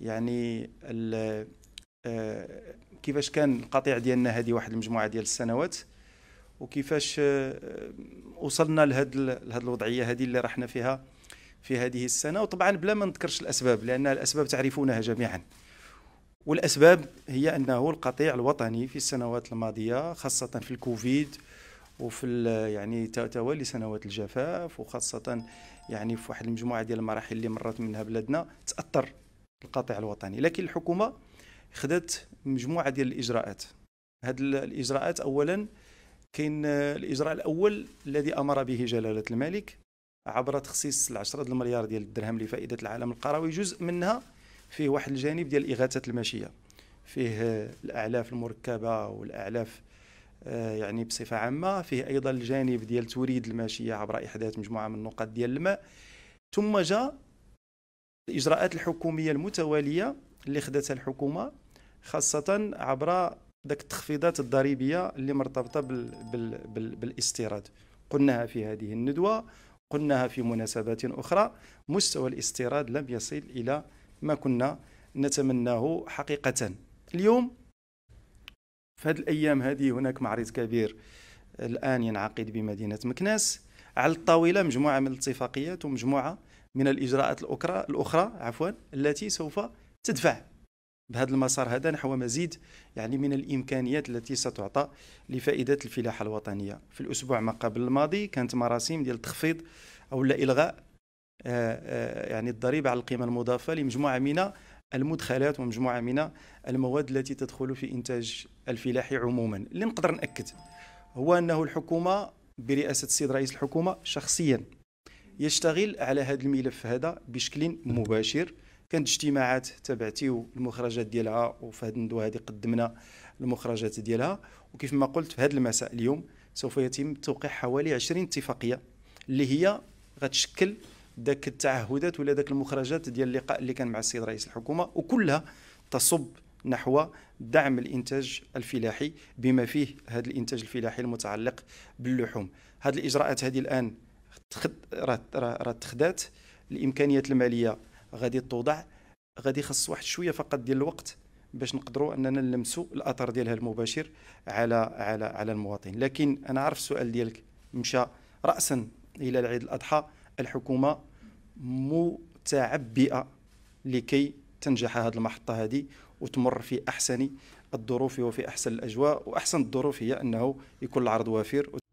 يعني آه، كيفاش كان القطيع ديالنا هذه واحد المجموعه ديال السنوات وكيفاش آه، وصلنا لهذه الوضعيه هذه اللي رحنا فيها في هذه السنه وطبعا بلا ما نذكرش الاسباب لان الاسباب تعرفونها جميعا والاسباب هي انه القطيع الوطني في السنوات الماضيه خاصه في الكوفيد وفي يعني توالي سنوات الجفاف وخاصه يعني في واحد المجموعه ديال المراحل اللي مرت منها بلادنا تاثر القطاع الوطني لكن الحكومه خدات مجموعه ديال الاجراءات هاد الاجراءات اولا كاين آه، الاجراء الاول الذي امر به جلاله الملك عبر تخصيص العشرة المليار ديال الدرهم لفائده العالم القروي جزء منها فيه واحد الجانب ديال اغاثه الماشيه فيه آه، الاعلاف المركبه والاعلاف آه، يعني بصفه عامه فيه ايضا الجانب ديال توريد الماشيه عبر احداث مجموعه من النقاط ديال الماء ثم جاء الاجراءات الحكوميه المتواليه اللي خدتها الحكومه خاصه عبر داك التخفيضات الضريبيه اللي مرتبطه بال بال بال بالاستيراد قلناها في هذه الندوه قلناها في مناسبات اخرى مستوى الاستيراد لم يصل الى ما كنا نتمناه حقيقه اليوم في هذه الأيام هذه هناك معرض كبير الآن ينعقد بمدينة مكناس على الطاولة مجموعة من الاتفاقيات ومجموعة من الإجراءات الأخرى, الأخرى عفوا التي سوف تدفع بهذا المسار هذا نحو مزيد يعني من الامكانيات التي ستعطى لفائده الفلاحه الوطنيه في الاسبوع ما قبل الماضي كانت مراسيم ديال التخفيض او الغاء آه، آه، يعني الضريبه على القيمه المضافه لمجموعه من المدخلات ومجموعه من المواد التي تدخل في انتاج الفلاحي عموما اللي نقدر ناكد هو انه الحكومه برئاسه السيد رئيس الحكومه شخصيا يشتغل على هذا الملف هذا بشكل مباشر كانت اجتماعات تبعتي والمخرجات ديالها وفي هذه الندوه هذه قدمنا المخرجات ديالها وكيف ما قلت في هذا المساء اليوم سوف يتم توقيع حوالي 20 اتفاقيه اللي هي غتشكل داك التعهدات ولا داك المخرجات ديال اللقاء اللي كان مع السيد رئيس الحكومه وكلها تصب نحو دعم الانتاج الفلاحي بما فيه هذا الانتاج الفلاحي المتعلق باللحوم هذه الاجراءات هذه الان راه تخدات الامكانيات الماليه غادي توضع غادي خص واحد شويه فقط ديال الوقت باش نقدروا اننا نلمسوا الاثر ديالها المباشر على على على المواطن لكن انا عارف السؤال ديالك مشى راسا الى العيد الاضحى الحكومه متعبئه لكي تنجح هذه المحطه هذه وتمر في احسن الظروف وفي احسن الاجواء واحسن الظروف هي انه يكون العرض وافر